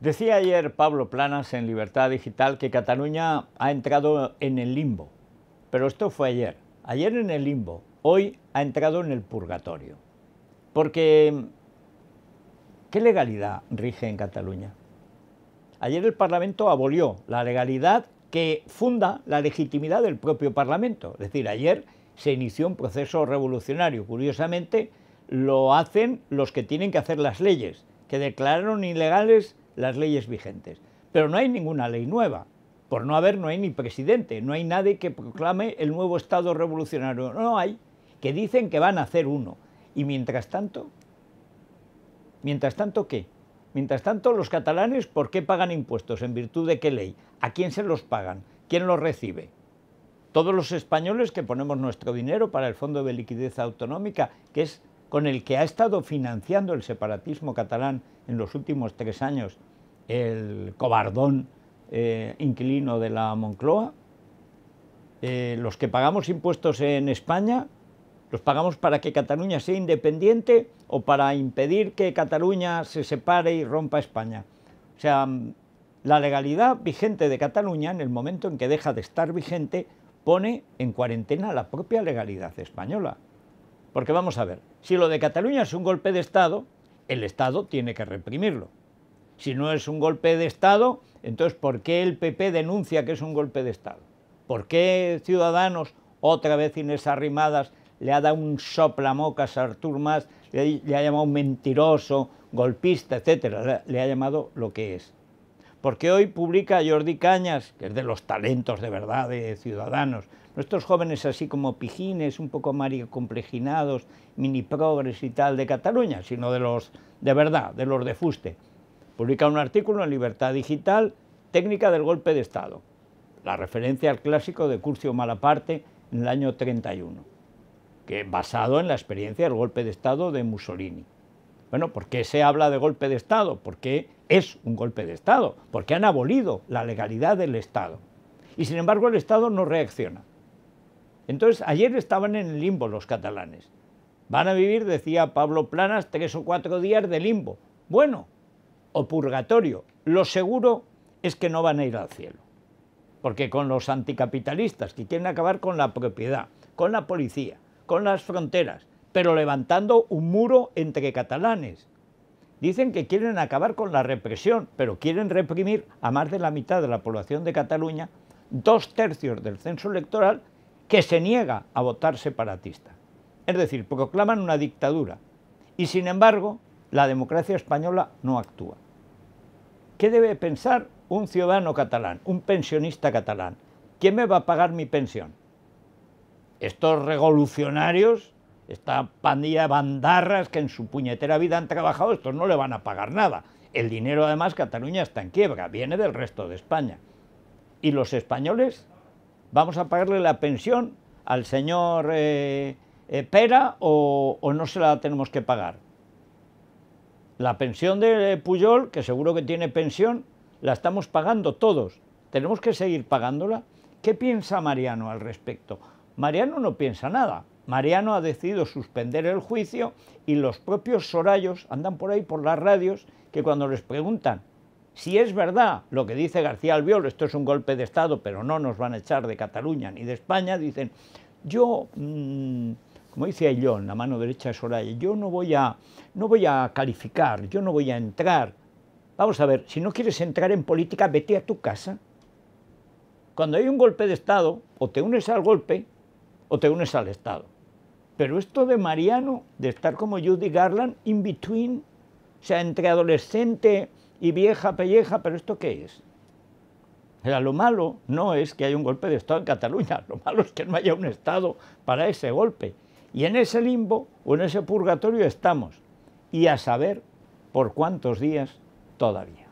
Decía ayer Pablo Planas en Libertad Digital que Cataluña ha entrado en el limbo, pero esto fue ayer. Ayer en el limbo, hoy ha entrado en el purgatorio. Porque, ¿qué legalidad rige en Cataluña? Ayer el Parlamento abolió la legalidad que funda la legitimidad del propio Parlamento. Es decir, ayer se inició un proceso revolucionario. Curiosamente, lo hacen los que tienen que hacer las leyes, que declararon ilegales las leyes vigentes. Pero no hay ninguna ley nueva. Por no haber, no hay ni presidente, no hay nadie que proclame el nuevo Estado revolucionario. No hay, que dicen que van a hacer uno. Y mientras tanto, mientras tanto, ¿qué? Mientras tanto, los catalanes, ¿por qué pagan impuestos? ¿En virtud de qué ley? ¿A quién se los pagan? ¿Quién los recibe? Todos los españoles que ponemos nuestro dinero para el Fondo de Liquidez Autonómica, que es con el que ha estado financiando el separatismo catalán en los últimos tres años el cobardón eh, inquilino de la Moncloa. Eh, los que pagamos impuestos en España, los pagamos para que Cataluña sea independiente o para impedir que Cataluña se separe y rompa España. O sea, la legalidad vigente de Cataluña, en el momento en que deja de estar vigente, pone en cuarentena la propia legalidad española. Porque vamos a ver, si lo de Cataluña es un golpe de Estado, el Estado tiene que reprimirlo. Si no es un golpe de Estado, entonces ¿por qué el PP denuncia que es un golpe de Estado? ¿Por qué Ciudadanos, otra vez Inés Arrimadas, le ha dado un soplamocas a Artur Mas, le, ha llamado mentiroso, golpista, etcétera, le ha llamado lo que es? Porque hoy publica Jordi Cañas, que es de los talentos de verdad de Ciudadanos, nuestros jóvenes así como pijines, un poco maricomplejinados, mini progres y tal de Cataluña, sino de los de verdad, de los de fuste. Publica un artículo en Libertad Digital, Técnica del Golpe de Estado, la referencia al clásico de Curcio Malaparte en el año 31, que basado en la experiencia del golpe de Estado de Mussolini. Bueno, ¿por qué se habla de golpe de Estado? Porque es un golpe de Estado, porque han abolido la legalidad del Estado. Y sin embargo el Estado no reacciona. Entonces, ayer estaban en el limbo los catalanes. Van a vivir, decía Pablo Planas, tres o cuatro días de limbo. Bueno, o purgatorio. Lo seguro es que no van a ir al cielo. Porque con los anticapitalistas que quieren acabar con la propiedad, con la policía, con las fronteras, pero levantando un muro entre catalanes. Dicen que quieren acabar con la represión, pero quieren reprimir a más de la mitad de la población de Cataluña, dos tercios del censo electoral, que se niega a votar separatista. Es decir, proclaman una dictadura. Y sin embargo, la democracia española no actúa. ¿Qué debe pensar un ciudadano catalán, un pensionista catalán? ¿Quién me va a pagar mi pensión? Estos revolucionarios, esta pandilla de bandarras que en su puñetera vida han trabajado, estos no le van a pagar nada. El dinero, además, Cataluña está en quiebra, viene del resto de España. ¿Y los españoles? ¿Vamos a pagarle la pensión al señor eh, eh, Pera o no se la tenemos que pagar? La pensión de Puyol, que seguro que tiene pensión, la estamos pagando todos. ¿Tenemos que seguir pagándola? ¿Qué piensa Mariano al respecto? Mariano no piensa nada. Mariano ha decidido suspender el juicio y los propios sorayos andan por ahí por las radios que cuando les preguntan si es verdad lo que dice García Albiol, esto es un golpe de Estado, pero no nos van a echar de Cataluña ni de España, dicen, yo mm, como dice Ayllón, la mano derecha de Soraya, yo no voy, a, no voy a calificar, yo no voy a entrar. Vamos a ver, si no quieres entrar en política, vete a tu casa. Cuando hay un golpe de Estado, o te unes al golpe, o te unes al Estado. Pero esto de Mariano, de estar como Judy Garland, in between, o sea, entre adolescente y vieja pelleja, pero ¿esto qué es? Era lo malo no es que haya un golpe de Estado en Cataluña, lo malo es que no haya un Estado para ese golpe. Y en ese limbo o en ese purgatorio estamos, y a saber por cuántos días todavía.